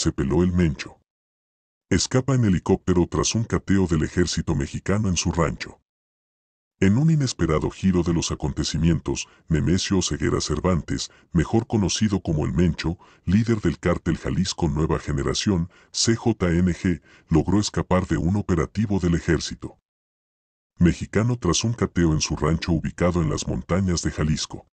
se peló el mencho. Escapa en helicóptero tras un cateo del ejército mexicano en su rancho. En un inesperado giro de los acontecimientos, Nemesio Ceguera Cervantes, mejor conocido como El Mencho, líder del cártel Jalisco Nueva Generación, CJNG, logró escapar de un operativo del ejército mexicano tras un cateo en su rancho ubicado en las montañas de Jalisco.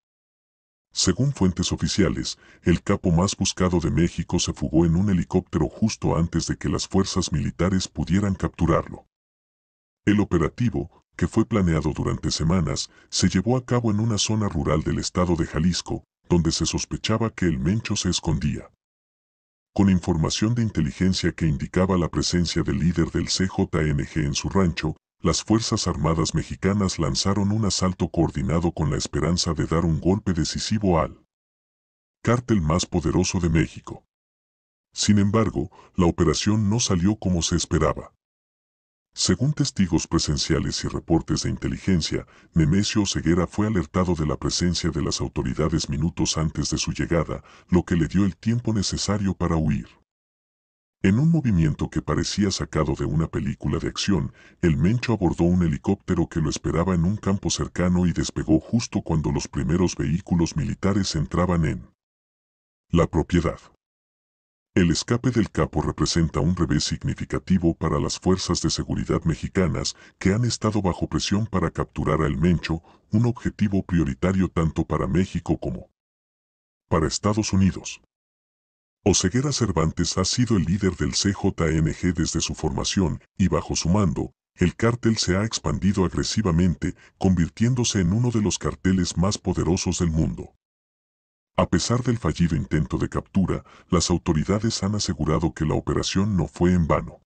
Según fuentes oficiales, el capo más buscado de México se fugó en un helicóptero justo antes de que las fuerzas militares pudieran capturarlo. El operativo, que fue planeado durante semanas, se llevó a cabo en una zona rural del estado de Jalisco, donde se sospechaba que el Mencho se escondía. Con información de inteligencia que indicaba la presencia del líder del CJNG en su rancho, las Fuerzas Armadas Mexicanas lanzaron un asalto coordinado con la esperanza de dar un golpe decisivo al cártel más poderoso de México. Sin embargo, la operación no salió como se esperaba. Según testigos presenciales y reportes de inteligencia, Nemesio Ceguera fue alertado de la presencia de las autoridades minutos antes de su llegada, lo que le dio el tiempo necesario para huir. En un movimiento que parecía sacado de una película de acción, el Mencho abordó un helicóptero que lo esperaba en un campo cercano y despegó justo cuando los primeros vehículos militares entraban en la propiedad. El escape del capo representa un revés significativo para las fuerzas de seguridad mexicanas que han estado bajo presión para capturar al Mencho, un objetivo prioritario tanto para México como para Estados Unidos. Oseguera Cervantes ha sido el líder del CJNG desde su formación, y bajo su mando, el cártel se ha expandido agresivamente, convirtiéndose en uno de los carteles más poderosos del mundo. A pesar del fallido intento de captura, las autoridades han asegurado que la operación no fue en vano.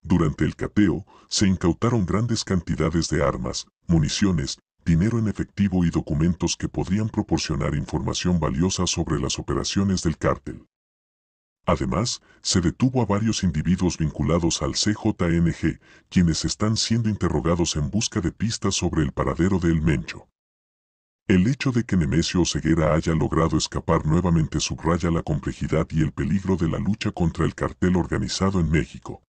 Durante el cateo, se incautaron grandes cantidades de armas, municiones, dinero en efectivo y documentos que podrían proporcionar información valiosa sobre las operaciones del cártel. Además, se detuvo a varios individuos vinculados al CJNG, quienes están siendo interrogados en busca de pistas sobre el paradero de El Mencho. El hecho de que Nemesio Ceguera haya logrado escapar nuevamente subraya la complejidad y el peligro de la lucha contra el cartel organizado en México.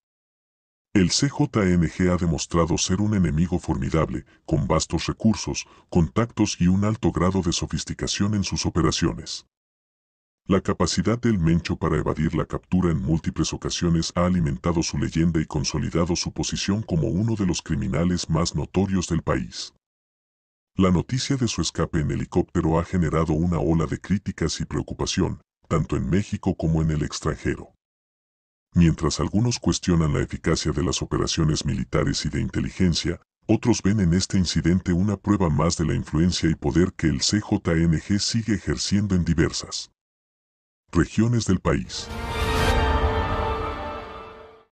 El CJNG ha demostrado ser un enemigo formidable, con vastos recursos, contactos y un alto grado de sofisticación en sus operaciones. La capacidad del Mencho para evadir la captura en múltiples ocasiones ha alimentado su leyenda y consolidado su posición como uno de los criminales más notorios del país. La noticia de su escape en helicóptero ha generado una ola de críticas y preocupación, tanto en México como en el extranjero. Mientras algunos cuestionan la eficacia de las operaciones militares y de inteligencia, otros ven en este incidente una prueba más de la influencia y poder que el CJNG sigue ejerciendo en diversas regiones del país.